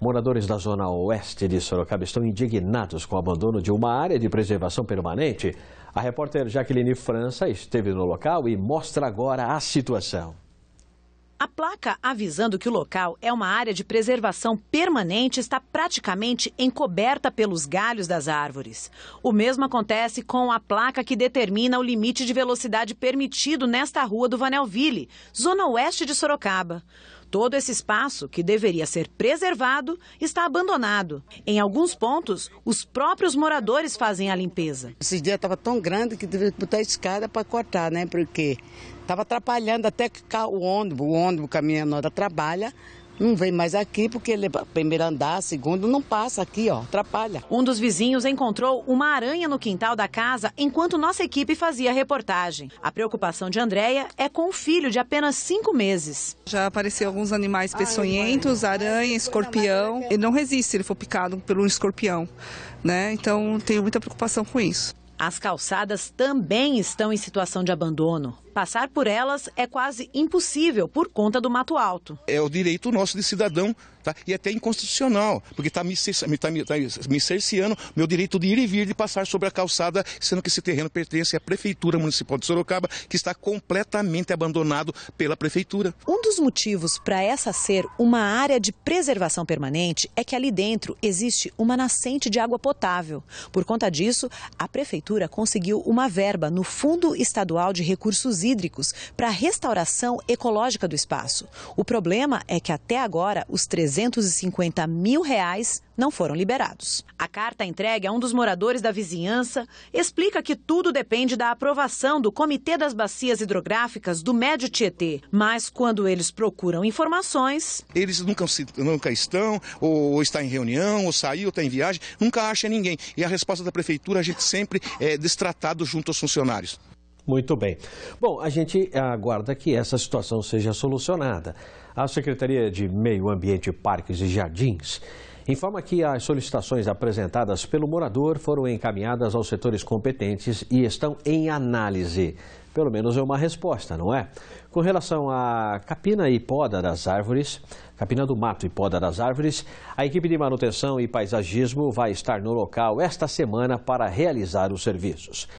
Moradores da zona oeste de Sorocaba estão indignados com o abandono de uma área de preservação permanente. A repórter Jaqueline França esteve no local e mostra agora a situação. A placa avisando que o local é uma área de preservação permanente está praticamente encoberta pelos galhos das árvores. O mesmo acontece com a placa que determina o limite de velocidade permitido nesta rua do Vanelville, zona oeste de Sorocaba. Todo esse espaço, que deveria ser preservado, está abandonado. Em alguns pontos, os próprios moradores fazem a limpeza. Esses dias estava tão grande que teve que botar a escada para cortar, né? Porque estava atrapalhando até que o ônibus. O ônibus que a minha nora trabalha, não vem mais aqui porque ele é primeiro andar, segundo, não passa aqui, ó, atrapalha. Um dos vizinhos encontrou uma aranha no quintal da casa enquanto nossa equipe fazia a reportagem. A preocupação de Andréia é com o filho de apenas cinco meses. Já apareceu alguns animais peçonhentos, aranha, escorpião. Ele não resiste se ele for picado por um escorpião, né? Então tenho muita preocupação com isso. As calçadas também estão em situação de abandono. Passar por elas é quase impossível por conta do mato alto. É o direito nosso de cidadão tá? e até inconstitucional, porque está me, tá me, tá me cerceando meu direito de ir e vir, de passar sobre a calçada, sendo que esse terreno pertence à Prefeitura Municipal de Sorocaba, que está completamente abandonado pela Prefeitura. Um dos motivos para essa ser uma área de preservação permanente é que ali dentro existe uma nascente de água potável. Por conta disso, a Prefeitura Prefeitura conseguiu uma verba no Fundo Estadual de Recursos Hídricos para a restauração ecológica do espaço. O problema é que até agora os 350 mil reais não foram liberados. A carta entregue a um dos moradores da vizinhança explica que tudo depende da aprovação do Comitê das Bacias Hidrográficas do Médio Tietê, mas quando eles procuram informações. Eles nunca, nunca estão, ou está em reunião, ou saiu, ou está em viagem, nunca acha ninguém. E a resposta da prefeitura a gente sempre é destratado junto aos funcionários. Muito bem. Bom, a gente aguarda que essa situação seja solucionada. A Secretaria de Meio Ambiente, Parques e Jardins informa que as solicitações apresentadas pelo morador foram encaminhadas aos setores competentes e estão em análise. Pelo menos é uma resposta, não é? Com relação à capina e poda das árvores, capina do mato e poda das árvores, a equipe de manutenção e paisagismo vai estar no local esta semana para realizar os serviços.